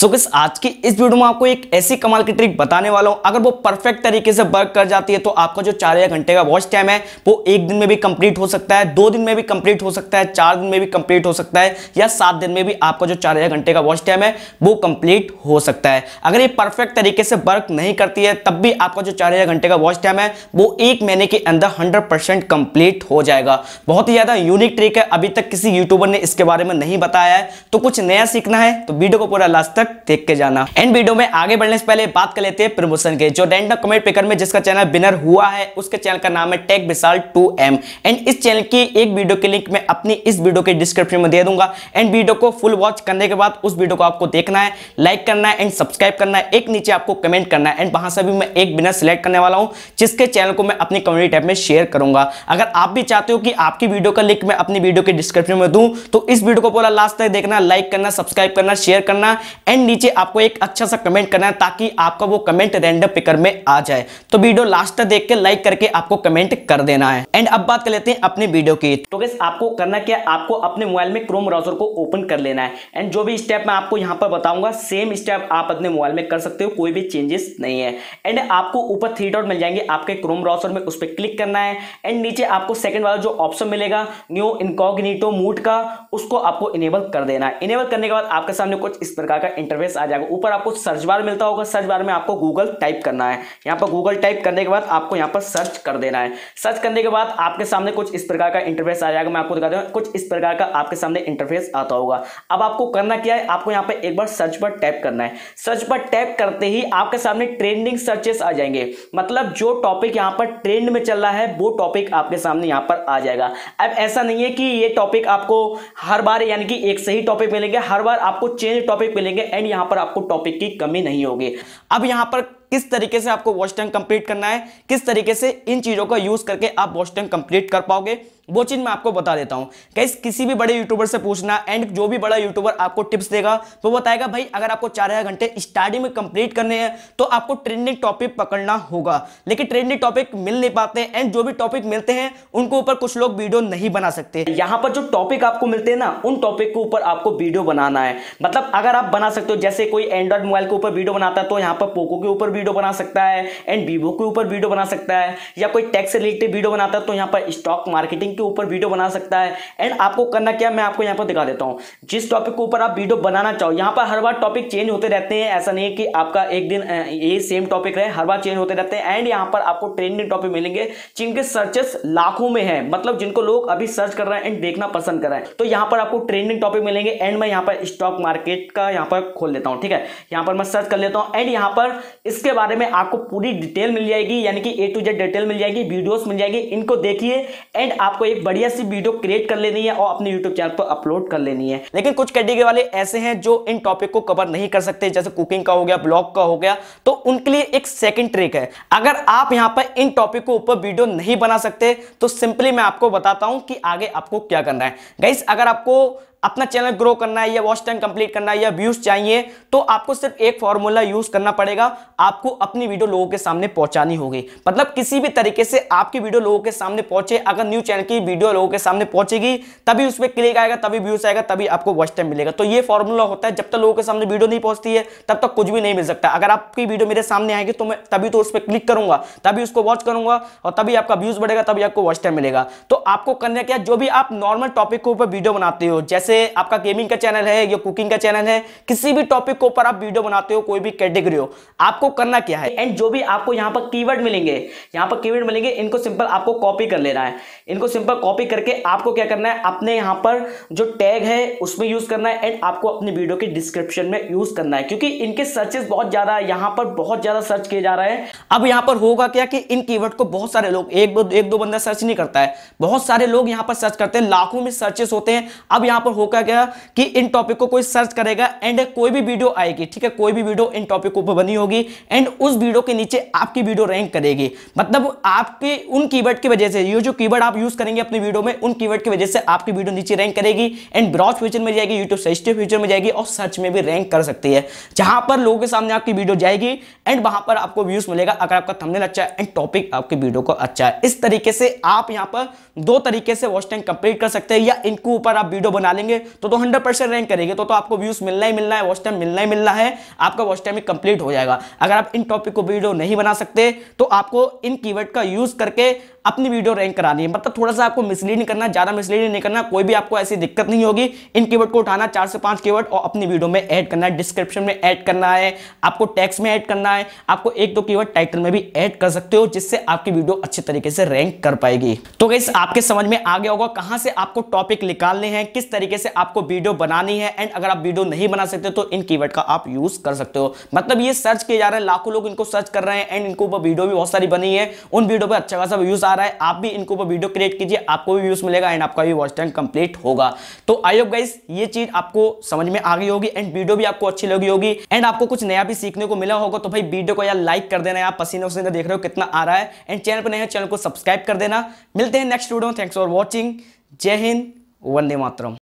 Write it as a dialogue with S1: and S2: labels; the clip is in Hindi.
S1: सो so, आज की इस वीडियो में आपको एक ऐसी कमाल की ट्रिक बताने वाला हूं अगर वो परफेक्ट तरीके से वर्क कर जाती है तो आपका जो चार या घंटे का वॉच टाइम है वो एक दिन में भी कंप्लीट हो सकता है दो दिन में भी कंप्लीट हो सकता है चार दिन में भी कंप्लीट हो सकता है या सात दिन में भी आपका जो चार या घंटे का वॉच टाइम है वो कंप्लीट हो सकता है अगर ये परफेक्ट तरीके से वर्क नहीं करती है तब भी आपका जो चार या घंटे का वॉच टाइम है वो एक महीने के अंदर हंड्रेड कंप्लीट हो जाएगा बहुत ही ज्यादा यूनिक ट्रिक है अभी तक किसी यूट्यूबर ने इसके बारे में नहीं बताया है तो कुछ नया सीखना है तो वीडियो को पूरा लास्ट तक देख के जाना एंड वीडियो में आगे बढ़ने से पहले बात कर लेते हैं प्रमोशन के जो रैंडम कमेंट पेकर में जिसका चैनल विनर हुआ है उसके चैनल का नाम है टेक विशाल टू एंड इस चैनल की एक वीडियो की लिंक मैं अपनी इस वीडियो के डिस्क्रिप्शन में दे दूंगा एंड वीडियो को फुल वॉच करने के बाद उस वीडियो को आपको देखना है लाइक करना है एंड सब्सक्राइब करना है एक नीचे आपको कमेंट करना है एंड वहां से भी मैं एक विनर सिलेक्ट करने वाला हूँ जिसके चैनल को मैं अपनी कम्युनिटी टैब में शेयर करूंगा अगर आप भी चाहते हो कि आपकी वीडियो का लिंक मैं अपनी वीडियो के डिस्क्रिप्शन में दूं तो इस वीडियो को पूरा लास्ट तक देखना लाइक करना सब्सक्राइब करना शेयर करना एंड एंड नीचे आपको एक अच्छा सा कमेंट करना है ताकि आपका वो कमेंट रैंडम पिकर में आ जाए तो वीडियो लास्ट तक देख के लाइक करके आपको कमेंट कर देना है एंड अब बात कर लेते हैं अपने वीडियो की तो बस आपको करना क्या आपको अपने मोबाइल में क्रोम ब्राउजर को ओपन कर लेना है एंड जो भी स्टेप मैं आपको यहाँ पर बताऊंगा सेम स्टेप आप अपने मोबाइल में कर सकते हो कोई भी चेंजेस नहीं है एंड आपको ऊपर थ्री डॉट मिल जाएंगे आपके क्रोम ब्राउजर में उस पर क्लिक करना है एंड नीचे आपको सेकंड वाला जो ऑप्शन मिलेगा न्यू इनकॉग्निटो मूड का उसको आपको इनेबल कर देना है इनेबल करने के बाद आपके सामने कुछ इस प्रकार का इंटरफेस आ जाएगा ऊपर आपको सर्च बार मिलता होगा सर्च बार में आपको गूगल टाइप करना है यहाँ पर गूगल टाइप करने के बाद आपको यहाँ पर सर्च कर देना है सर्च करने के बाद आपके सामने कुछ इस प्रकार का इंटरफेस आ जाएगा मैं आपको दिखा दूँ कुछ इस प्रकार का आपके सामने इंटरफेस आता होगा अब आपको करना क्या है आपको यहाँ पर एक बार सर्च पर टाइप करना है सर्च पर टाइप करते ही आपके सामने ट्रेंडिंग सर्चेस आ जाएंगे मतलब जो टॉपिक यहाँ पर ट्रेंड में चल रहा है वो टॉपिक आपके सामने यहाँ पर आ जाएगा अब ऐसा नहीं है कि ये टॉपिक आपको हर बार यानी कि एक सही टॉपिक मिलेंगे हर बार आपको चेंज टॉपिक मिलेंगे एंड यहां पर आपको टॉपिक की कमी नहीं होगी अब यहां पर किस तरीके से आपको वॉस्टन टैंक कंप्लीट करना है किस तरीके से इन चीज़ों का यूज़ करके आप वॉस्टन टैंक कंप्लीट कर पाओगे वो चीज़ मैं आपको बता देता हूं कैसे किसी भी बड़े यूट्यूबर से पूछना एंड जो भी बड़ा यूट्यूबर आपको टिप्स देगा तो बताएगा भाई अगर आपको चार हज़ार घंटे स्टार्टिंग में कंप्लीट करने हैं तो आपको ट्रेंडिंग टॉपिक पकड़ना होगा लेकिन ट्रेंडिंग टॉपिक मिल नहीं पाते एंड जो भी टॉपिक मिलते हैं उनके ऊपर कुछ लोग वीडियो नहीं बना सकते यहाँ पर जो टॉपिक आपको मिलते हैं ना उन टॉपिक के ऊपर आपको वीडियो बनाना है मतलब अगर आप बना सकते हो जैसे कोई एंड्रॉइड मोबाइल के ऊपर वीडियो बनाता है तो यहाँ पर पोको के ऊपर वीडियो बना सकता है एंड वीवो के ऊपर वीडियो बना सकता है या कोई टैक्स से रिलेटेड वीडियो बनाता है तो यहाँ पर स्टॉक मार्केटिंग के ऊपर वीडियो बना सकता है एंड आपको करना क्या मैं आपको यहाँ पर दिखा देता हूँ जिस टॉपिक के ऊपर आप वीडियो बनाना चाहो यहाँ पर हर बार टॉपिक चेंज होते रहते हैं ऐसा नहीं है कि आपका एक दिन ये सेम टॉपिक रहे हर बार चेंज होते रहते हैं एंड यहाँ पर आपको ट्रेंडिंग टॉपिक मिलेंगे जिनके सर्चेस लाखों में है मतलब जिनको लोग अभी सर्च कर रहे हैं एंड देखना पसंद कर रहे हैं तो यहाँ पर आपको ट्रेंडिंग टॉपिक मिलेंगे एंड मैं यहाँ पर स्टॉक मार्केट का यहाँ पर खोल लेता हूँ ठीक है यहाँ पर मैं सर्च कर लेता हूँ एंड यहाँ पर इसके बारे में आपको पूरी डिटेल मिल जाएगी यानी कि ए टू जेड डिटेल मिल जाएगी वीडियोस मिल जाएगी इनको देखिए एंड आपको एक बढ़िया सी वीडियो क्रिएट कर लेनी है और अपने यूट्यूब चैनल पर अपलोड कर लेनी है लेकिन कुछ कैटेगरी वाले ऐसे हैं जो इन टॉपिक को कवर नहीं कर सकते जैसे कुकिंग का हो गया ब्लॉग का हो गया तो उनके लिए एक सेकेंड ट्रिक है अगर आप यहाँ पर इन टॉपिक को ऊपर वीडियो नहीं बना सकते तो सिंपली मैं आपको बताता हूँ कि आगे आपको क्या करना है गाइस अगर आपको अपना चैनल ग्रो करना है या वॉच टाइम कंप्लीट करना है या व्यूज चाहिए तो आपको सिर्फ एक फॉर्मूला यूज करना पड़ेगा आपको अपनी वीडियो लोगों के सामने पहुंचानी होगी मतलब किसी भी तरीके से आपकी वीडियो लोगों के सामने पहुंचे अगर न्यू चैनल की वीडियो लोगों के सामने पहुंचेगी तभी उस पर क्लिक आएगा तभी व्यूज आएगा तभी आपको वॉच टाइम मिलेगा तो ये फॉर्मूला होता है जब तक लोगों के सामने वीडियो नहीं पहुंचती है तब तक कुछ भी नहीं मिल सकता अगर आपकी वीडियो मेरे सामने आएगी तो मैं तभी तो उस पर क्लिक करूंगा तभी उसको वॉच करूंगा और तभी आपका व्यूज बढ़ेगा तभी आपको वॉच टाइम मिलेगा तो आपको करने क्या जो भी आप नॉर्मल टॉपिक के ऊपर वीडियो बनाते हो जैसे जैसे आपका गेमिंग का चैनल है या कुकिंग का चैनल है किसी भी टॉपिक के ऊपर आप वीडियो बनाते हो कोई भी कैटेगरी हो आपको करना क्या है एंड जो भी आपको यहाँ पर कीवर्ड मिलेंगे यहाँ पर कीवर्ड मिलेंगे इनको सिंपल आपको कॉपी कर लेना है इनको सिंपल कॉपी करके आपको क्या करना है अपने यहाँ पर जो टैग है उसमें यूज करना है एंड आपको अपनी वीडियो के डिस्क्रिप्शन में यूज करना है क्योंकि इनके सर्चेस बहुत ज्यादा है यहाँ पर बहुत ज्यादा सर्च किए जा रहे हैं अब यहाँ पर होगा क्या कि इन कीवर्ड को बहुत सारे लोग एक दो एक दो बंदा सर्च नहीं करता है बहुत सारे लोग यहाँ पर सर्च करते हैं लाखों में सर्चेस होते हैं अब यहाँ पर होगा क्या कि इन टॉपिक को कोई सर्च करेगा एंड कोई भी वीडियो आएगी ठीक है कोई भी वीडियो इन टॉपिक ऊपर बनी होगी एंड उस वीडियो के नीचे आपकी वीडियो रैंक करेगी मतलब आपके उन कीवर्ड की वजह से ये जो कीवर्ड आप यूज करेंगे अपनी वीडियो में उन कीवर्ड की वजह से आपकी वीडियो नीचे रैंक करेगी एंड ब्रॉज फ्यूचर में जाएगी यूट्यूब सजेस्टिव फ्यूचर में जाएगी और सर्च में भी रैंक कर सकती है जहां पर लोगों के सामने आपकी वीडियो जाएगी एंड वहां पर आपको व्यूज मिलेगा अगर आपका थंबनेल अच्छा है एंड टॉपिक आपके वीडियो को अच्छा है इस तरीके से आप यहां पर दो तरीके से वॉच टाइम कंप्लीट कर सकते हैं या इनके ऊपर आप वीडियो बना लेंगे करेंगे तो तो हंड्रेड परसेंट रैंक करेंगे तो तो आपको व्यूज मिलना ही मिलना है वॉच टाइम मिलना ही मिलना है आपका वॉच टाइम कंप्लीट हो जाएगा अगर आप इन टॉपिक को वीडियो नहीं बना सकते तो आपको इन कीवर्ड का यूज करके अपनी वीडियो रैंक करानी है मतलब थोड़ा सा आपको मिसलीड नहीं करना ज़्यादा मिसलीड नहीं करना कोई भी आपको ऐसी दिक्कत नहीं होगी इन कीवर्ड को उठाना चार से पांच कीवर्ड और अपनी वीडियो में ऐड करना है डिस्क्रिप्शन में ऐड करना है आपको टैक्स में ऐड करना है आपको एक दो कीवर्ड टाइटल में भी ऐड कर सकते हो जिससे आपकी वीडियो अच्छे तरीके से रैंक कर पाएगी तो गैस आपके समझ में आ गया होगा कहां से आपको टॉपिक निकालने हैं किस तरीके से आपको वीडियो बनानी है एंड अगर आप वीडियो नहीं बना सकते तो इन कीवर्ड का आप यूज कर सकते हो मतलब ये सर्च किए जा रहे हैं लाखों लोग इनको सर्च कर रहे हैं एंड इनके ऊपर वीडियो भी बहुत सारी बनी है उन वीडियो पर अच्छा खासा व्यूज आ रहा है आप भी इनके ऊपर वीडियो क्रिएट कीजिए आपको भी व्यूज मिलेगा एंड आपका भी वॉच टाइम कंप्लीट होगा तो आई होप गाइस ये चीज आपको समझ में आ गई होगी एंड वीडियो भी आपको अच्छी लगी होगी एंड आपको कुछ नया भी सीखने को मिला होगा तो भाई वीडियो को यार लाइक कर देना यार पसीने वसीने देख रहे हो कितना आ रहा है एंड चैनल पर नए चैनल को सब्सक्राइब कर देना मिलते हैं next video thanks for watching जय हिंद वंदे मातरम